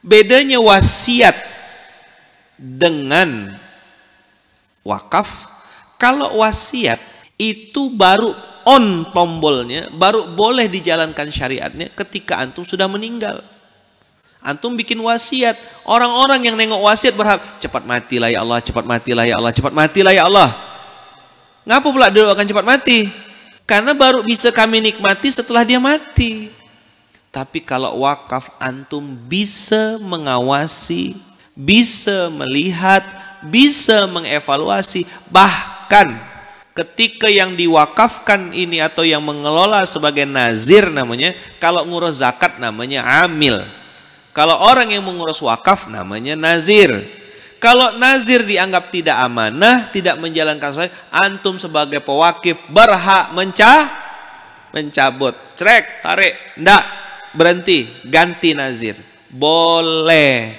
Bedanya wasiat dengan wakaf, kalau wasiat itu baru on tombolnya, baru boleh dijalankan syariatnya ketika antum sudah meninggal. Antum bikin wasiat. Orang-orang yang nengok wasiat berharap, cepat matilah ya Allah, cepat matilah ya Allah, cepat matilah ya Allah. Ngapa pula akan cepat mati? Karena baru bisa kami nikmati setelah dia mati. Tapi kalau wakaf antum bisa mengawasi, bisa melihat, bisa mengevaluasi, bahkan ketika yang diwakafkan ini atau yang mengelola sebagai nazir namanya, kalau ngurus zakat namanya amil. Kalau orang yang mengurus wakaf namanya nazir. Kalau nazir dianggap tidak amanah, tidak menjalankan sesuai, antum sebagai pewakif berhak mencah, mencabut, cerek, tarik, ndak, berhenti, ganti nazir. Boleh.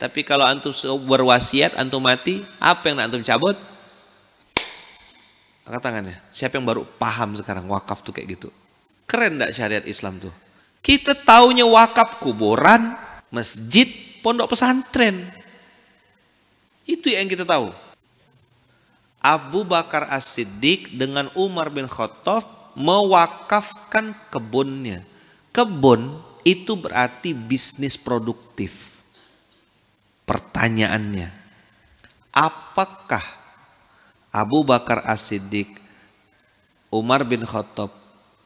Tapi kalau antum berwasiat, antum mati, apa yang antum cabut? Angkat tangannya. Siapa yang baru paham sekarang wakaf tuh kayak gitu? Keren gak syariat Islam tuh? Kita taunya wakaf kuburan, masjid, pondok pesantren. Itu yang kita tahu. Abu Bakar As-Siddiq dengan Umar bin Khattab mewakafkan kebunnya. Kebun itu berarti bisnis produktif. Pertanyaannya, apakah Abu Bakar As-Siddiq, Umar bin Khattab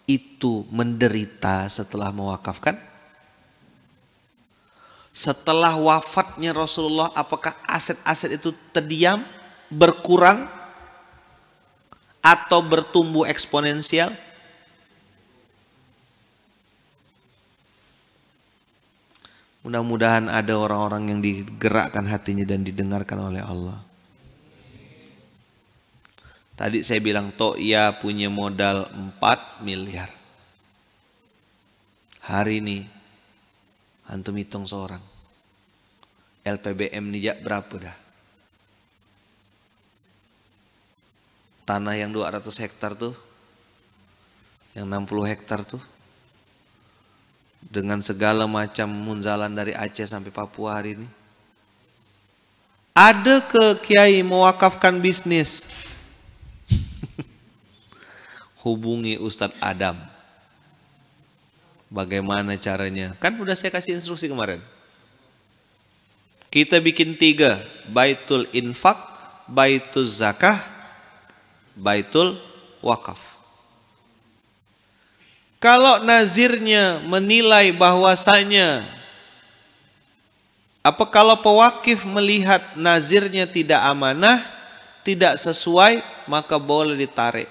itu menderita setelah mewakafkan? Setelah wafatnya Rasulullah, apakah aset-aset itu terdiam, berkurang, atau bertumbuh eksponensial? Mudah-mudahan ada orang-orang yang digerakkan hatinya dan didengarkan oleh Allah. Tadi saya bilang ia punya modal 4 miliar. Hari ini antum hitung seorang. LPBM ini berapa dah? Tanah yang 200 hektar tuh, yang 60 hektar tuh, dengan segala macam munzalan dari Aceh sampai Papua hari ini. Ada ke kiai mewakafkan bisnis. Hubungi Ustadz Adam. Bagaimana caranya? Kan udah saya kasih instruksi kemarin. Kita bikin tiga. Baitul infak, baitul zakah, baitul wakaf. Kalau nazirnya menilai bahwasanya apa kalau pewakif melihat nazirnya tidak amanah, tidak sesuai, maka boleh ditarik.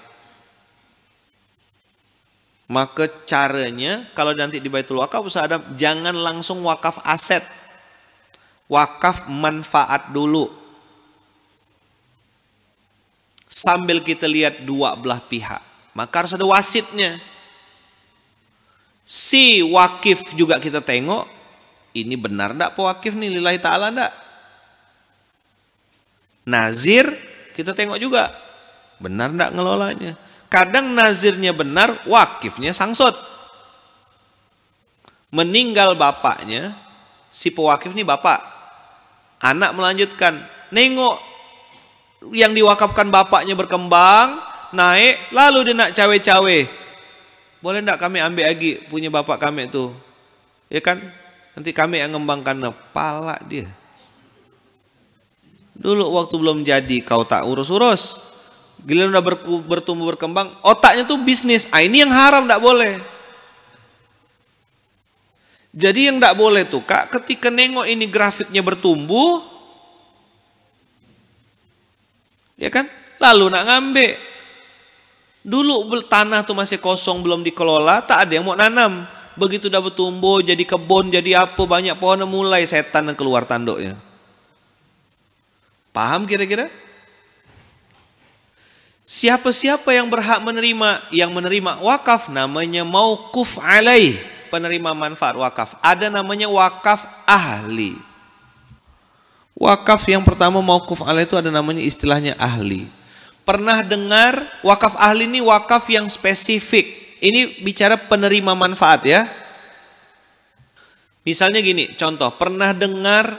Maka caranya, kalau nanti di Baitul Wakaf, bisa ada, jangan langsung wakaf aset. Wakaf manfaat dulu. Sambil kita lihat dua belah pihak. Maka harus ada wasitnya. Si wakif juga kita tengok, ini benar ndak Wakif nih lillahi ta'ala ndak? Nazir kita tengok juga, benar ndak ngelolanya? Kadang nazirnya benar, wakifnya sangsot. Meninggal bapaknya, si Po Wakif nih bapak. Anak melanjutkan, nengok yang diwakafkan bapaknya berkembang, naik, lalu dia nak cawe-cawe boleh tidak kami ambil lagi punya bapak kami itu? Ya kan? Nanti kami yang ngembangkan kepala dia. Dulu waktu belum jadi kau tak urus-urus. gila udah bertumbuh berkembang, otaknya tuh bisnis. Ah ini yang haram tidak boleh. Jadi yang tidak boleh tuh kak, ketika nengok ini grafiknya bertumbuh, ya kan? Lalu nak ngambil Dulu tanah tuh masih kosong belum dikelola, tak ada yang mau nanam. Begitu dah bertumbuh jadi kebun, jadi apa banyak pohon mulai setan yang keluar tanduknya. Paham kira-kira? Siapa-siapa yang berhak menerima? Yang menerima wakaf namanya mauquf alaih. Penerima manfaat wakaf. Ada namanya wakaf ahli. Wakaf yang pertama mauquf alaih itu ada namanya istilahnya ahli. Pernah dengar wakaf ahli ini wakaf yang spesifik. Ini bicara penerima manfaat ya. Misalnya gini, contoh, pernah dengar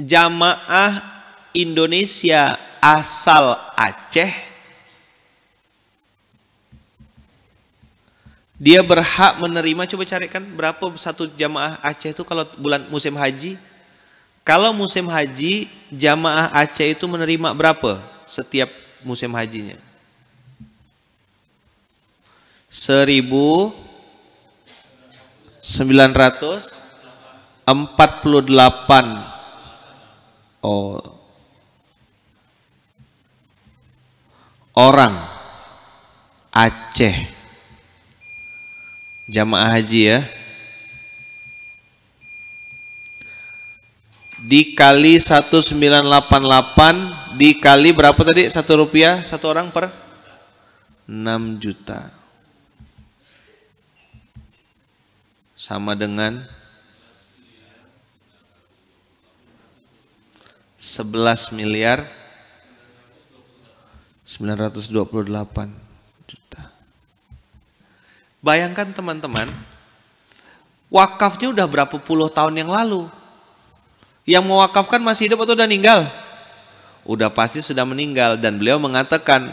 jamaah Indonesia asal Aceh dia berhak menerima coba carikan berapa satu jamaah Aceh itu kalau bulan musim haji kalau musim haji jamaah Aceh itu menerima berapa setiap musim hajinya? Seribu sembilan ratus empat puluh delapan. Oh, orang Aceh jamaah haji ya dikali 1988 dikali berapa tadi satu rupiah satu orang per 6 juta sama dengan 11 miliar 928 juta bayangkan teman-teman wakafnya udah berapa puluh tahun yang lalu yang mewakafkan masih hidup atau sudah meninggal? Udah pasti sudah meninggal dan beliau mengatakan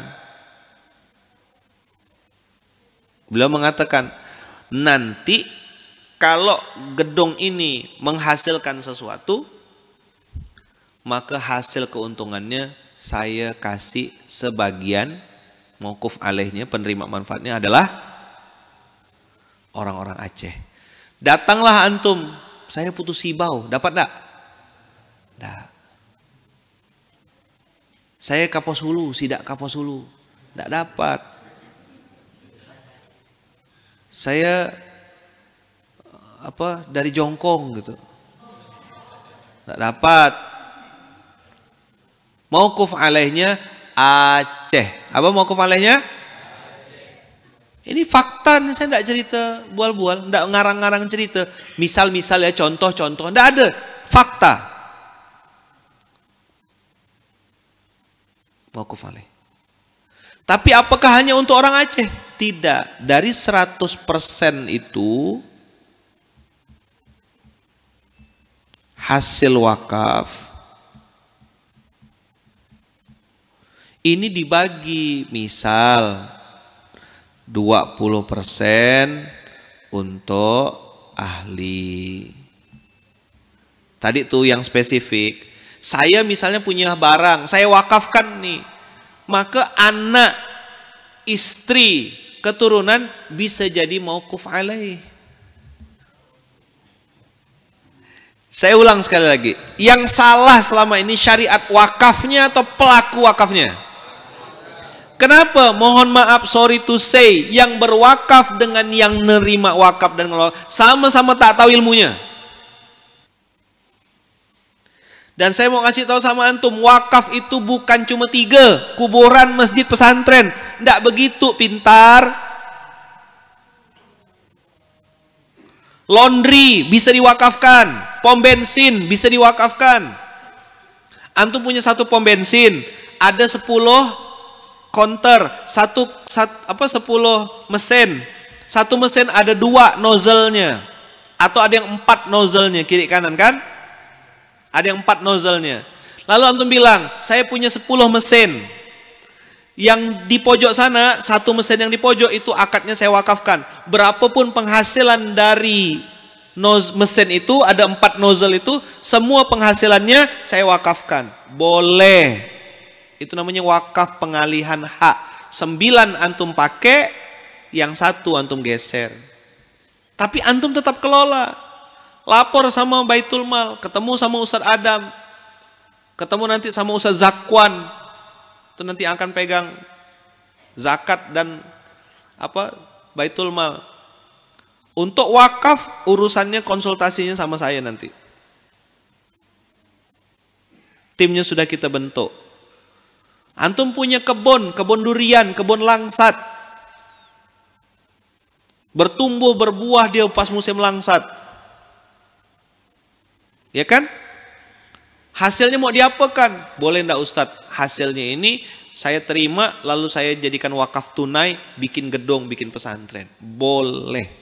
Beliau mengatakan nanti kalau gedung ini menghasilkan sesuatu maka hasil keuntungannya saya kasih sebagian mokuf alehnya penerima manfaatnya adalah orang-orang Aceh. Datanglah antum, saya putus hibau, dapat tak? Tidak. Saya kapos hulu, sidak kapos hulu. Tidak dapat. Saya apa dari jongkong gitu. Tidak dapat. Maukuf alehnya Aceh. Apa maukuf alehnya? Ini fakta, saya tidak cerita bual-bual, tidak ngarang-ngarang cerita. Misal-misal ya, contoh-contoh, tidak ada. Fakta. Wakuf alih. Tapi apakah hanya untuk orang Aceh? Tidak. Dari 100% itu hasil wakaf ini dibagi misal 20% untuk ahli. Tadi tuh yang spesifik saya misalnya punya barang, saya wakafkan nih. Maka anak, istri, keturunan bisa jadi mauquf alaih. Saya ulang sekali lagi. Yang salah selama ini syariat wakafnya atau pelaku wakafnya? Kenapa? Mohon maaf, sorry to say, yang berwakaf dengan yang nerima wakaf dan sama-sama tak tahu ilmunya. Dan saya mau kasih tahu sama antum, wakaf itu bukan cuma tiga, kuburan, masjid, pesantren. Tidak begitu pintar. Laundry bisa diwakafkan, pom bensin bisa diwakafkan. Antum punya satu pom bensin, ada sepuluh konter, satu, satu apa sepuluh mesin. Satu mesin ada dua nozzle-nya atau ada yang empat nozzle-nya kiri kanan kan? Ada yang empat nozzle-nya. Lalu antum bilang, saya punya sepuluh mesin. Yang di pojok sana, satu mesin yang di pojok itu akadnya saya wakafkan. Berapapun penghasilan dari mesin itu, ada empat nozzle itu, semua penghasilannya saya wakafkan. Boleh. Itu namanya wakaf pengalihan hak. Sembilan antum pakai, yang satu antum geser. Tapi antum tetap kelola lapor sama Baitul Mal, ketemu sama Ustaz Adam, ketemu nanti sama Ustaz Zakwan, itu nanti akan pegang zakat dan apa Baitul Mal. Untuk wakaf urusannya konsultasinya sama saya nanti. Timnya sudah kita bentuk. Antum punya kebun, kebun durian, kebun langsat. Bertumbuh, berbuah dia pas musim langsat. Ya kan? Hasilnya mau diapakan? Boleh enggak Ustadz? Hasilnya ini saya terima lalu saya jadikan wakaf tunai, bikin gedung, bikin pesantren. Boleh.